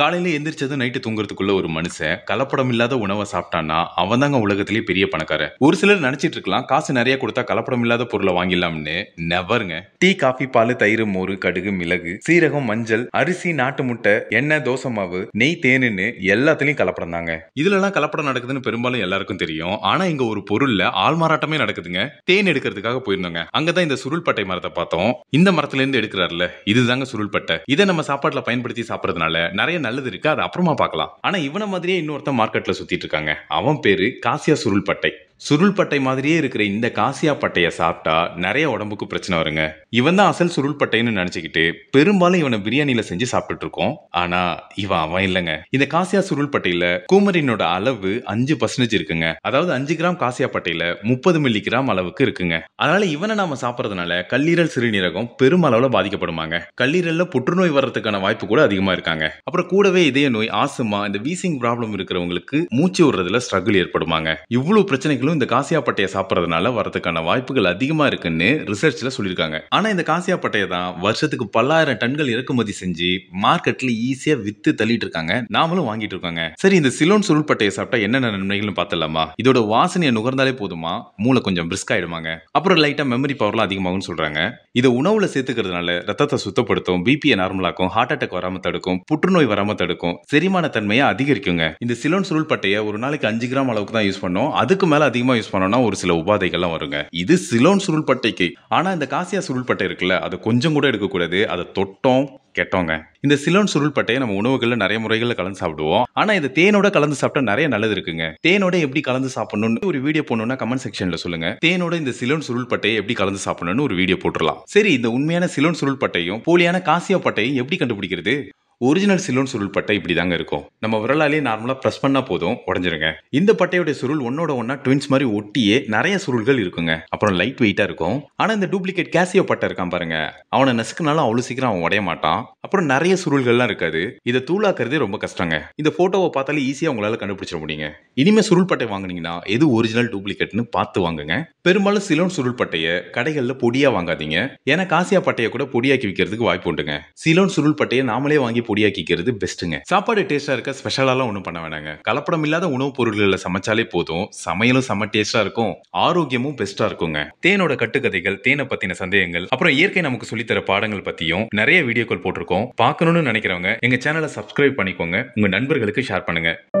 காலையில் எந்திரிச்சதும் நைட்டு தூங்குறதுக்குள்ள ஒரு மனுஷன் கலப்படம் இல்லாத உணவை சாப்பிட்டான்னா அவன் தாங்க உலகத்திலேயே பெரிய பணக்கார ஒரு சிலர் நினைச்சிட்டு இருக்கலாம் காசு நிறைய கொடுத்தா கலப்படம் இல்லாத பொருளை வாங்கிடலாம்னு நெவருங்க டீ காஃபி பால் தயிர் மோர் கடுகு மிளகு சீரகம் மஞ்சள் அரிசி நாட்டு முட்டை எண்ணெய் தோசை மாவு நெய் தேனுன்னு எல்லாத்துலயும் கலப்படம் தாங்க இதுலலாம் கலப்படம் நடக்குதுன்னு பெரும்பாலும் எல்லாருக்கும் தெரியும் ஆனா இங்க ஒரு பொருள்ல ஆள்மாறாட்டமே நடக்குதுங்க தேன் எடுக்கிறதுக்காக போயிருந்தோங்க அங்கதான் இந்த சுருள் பட்டை மரத்தை பார்த்தோம் இந்த மரத்துல இருந்து எடுக்கிறாருல இதுதாங்க பட்டை இதை நம்ம சாப்பாட்டுல பயன்படுத்தி சாப்பிடறதுனால நிறைய நல்லது இருக்கு அது அப்புறமா பார்க்கலாம் ஆனா இவனை மாதிரியே இன்னொருத்தன் மார்க்கெட்ல சுத்திட்டு இருக்காங்க அவன் பேரு காசியா சுருள்பட்டை சுருள் பட்டை மாதிரியே இருக்கிற இந்த காசியா பட்டையை சாப்பிட்டா நிறைய உடம்புக்கு பிரச்சனை வருங்க இவன் தான் அசல் பட்டைன்னு நினைச்சுக்கிட்டு பெரும்பாலும் இவனை பிரியாணியில் செஞ்சு சாப்பிட்டுட்டு இருக்கோம் ஆனா இவன் அவன் இல்லைங்க இந்த காசியா சுருள் பட்டையில கூமரினோட அளவு அஞ்சு பர்சன்டேஜ் இருக்குங்க அதாவது அஞ்சு கிராம் காசியா பட்டையில் முப்பது மில்லி கிராம் அளவுக்கு இருக்குங்க அதனால இவனை நாம சாப்பிட்றதுனால கல்லீரல் சிறுநீரகம் பெருமளவில் பாதிக்கப்படுமாங்க கல்லீரலில் புற்றுநோய் வர்றதுக்கான வாய்ப்பு கூட அதிகமா இருக்காங்க அப்புறம் கூடவே இதய நோய் ஆசுமா இந்த வீசிங் ப்ராப்ளம் இருக்கிறவங்களுக்கு மூச்சு விடுறதுல ஸ்ட்ரகிள் ஏற்படுமாங்க இவ்வளவு பிரச்சனைகள் நோயாளிகளும் இந்த காசியாப்பட்டையை சாப்பிட்றதுனால வரதுக்கான வாய்ப்புகள் அதிகமாக இருக்குன்னு ரிசர்ச்சில் சொல்லியிருக்காங்க ஆனால் இந்த காசியாப்பட்டையை தான் வருஷத்துக்கு பல்லாயிரம் டன்கள் இறக்குமதி செஞ்சு மார்க்கெட்டில் ஈஸியாக விற்று தள்ளிட்டு இருக்காங்க நாமளும் வாங்கிட்டு இருக்காங்க சரி இந்த சிலோன் சுருள்பட்டையை சாப்பிட்டா என்னென்ன நன்மைகள்னு பார்த்தலாமா இதோட வாசனையை நுகர்ந்தாலே போதுமா மூளை கொஞ்சம் பிரிஸ்க் ஆயிடுவாங்க அப்புறம் லைட்டாக மெமரி பவர்லாம் அதிகமாகும்னு சொல்கிறாங்க இதை உணவில் சேர்த்துக்கிறதுனால ரத்தத்தை சுத்தப்படுத்தும் பிபியை நார்மலாக்கும் ஹார்ட் அட்டாக் வராமல் தடுக்கும் புற்றுநோய் வராமல் தடுக்கும் செரிமான தன்மையை அதிகரிக்குங்க இந்த சிலோன் சுருள் பட்டையை ஒரு நாளைக்கு அஞ்சு கிராம் அளவுக்கு தான் யூஸ் பண்ணோம் அதுக்கு மேலே அதிகமாக யூஸ் பண்ணோம்னா ஒரு சில உபாதைகள்லாம் வருங்க இது சிலோன் சுருள்பட்டைக்கு ஆனால் இந்த காசியா சுருள்பட்டை இருக்குல்ல அது கொஞ்சம் கூட எடுக்கக்கூடாது அதை தொட்டோம் கெட்டோங்க இந்த சிலோன் சுருள்பட்டையை நம்ம உணவுகளில் நிறைய முறைகளில் கலந்து சாப்பிடுவோம் ஆனால் இந்த தேனோட கலந்து சாப்பிட்டா நிறைய நல்லது இருக்குங்க தேனோட எப்படி கலந்து சாப்பிடணும்னு ஒரு வீடியோ போடணும்னா கமெண்ட் செக்ஷனில் சொல்லுங்க தேனோட இந்த சிலோன் சுருள்பட்டையை எப்படி கலந்து சாப்பிடணும்னு ஒரு வீடியோ போட்டுடலாம் சரி இந்த உண்மையான சிலோன் சுருள்பட்டையும் போலியான காசியா பட்டையும் எப்படி கண்டுபிடிக்கிறது ஒரிஜினல் சிலோன் சுருள் பட்டை இப்படி தாங்க இருக்கும் நம்ம விரலாலே நார்மலாக ப்ரெஸ் பண்ணால் போதும் உடஞ்சிருங்க இந்த பட்டையோடைய சுருள் ஒன்னோட ஒன்றா ட்வின்ஸ் மாதிரி ஒட்டியே நிறைய சுருள்கள் இருக்குங்க அப்புறம் லைட் வெயிட்டாக இருக்கும் ஆனால் இந்த டூப்ளிகேட் கேசியோ பட்டை இருக்கான் பாருங்க அவனை நெசுக்குனாலும் அவ்வளோ சீக்கிரம் அவன் உடைய மாட்டான் அப்புறம் நிறைய சுருள்கள்லாம் இருக்காது இதை தூளாக்குறதே ரொம்ப கஷ்டங்க இந்த ஃபோட்டோவை பார்த்தாலே ஈஸியாக உங்களால் கண்டுபிடிச்சிட முடியுங்க இனிமேல் சுருள் பட்டை வாங்கினீங்கன்னா எது ஒரிஜினல் டூப்ளிகேட்னு பார்த்து வாங்குங்க பெரும்பாலும் சிலோன் சுருள் பட்டையை கடைகளில் பொடியாக வாங்காதீங்க ஏன்னா காசியா பட்டையை கூட பொடியாக்கி விற்கிறதுக்கு வாய்ப்பு உண்டுங்க சிலோன் சுருள் பட்டையை நாமளே வாங்கி பொடியாக்கிக்கிறது பெஸ்ட்டுங்க சாப்பாடு டேஸ்ட்டாக இருக்க ஸ்பெஷலாலாம் ஒன்றும் பண்ண வேணாங்க கலப்படம் இல்லாத உணவுப் பொருட்களில் சமைச்சாலே போதும் சமையலும் செம்ம டேஸ்ட்டாக இருக்கும் ஆரோக்கியமும் பெஸ்ட்டாக இருக்குங்க தேனோட கட்டுக்கதைகள் தேனை பற்றின சந்தேகங்கள் அப்புறம் இயற்கை நமக்கு சொல்லித்தர பாடங்கள் பற்றியும் நிறைய வீடியோக்கள் போட்டிருக்கோம் பார்க்கணும்னு நினைக்கிறவங்க எங்கள் சேனலை சப்ஸ்கிரைப் பண்ணிக்கோங்க உங்கள் நண்பர்களுக்கு ஷேர் பண்ணுங்கள்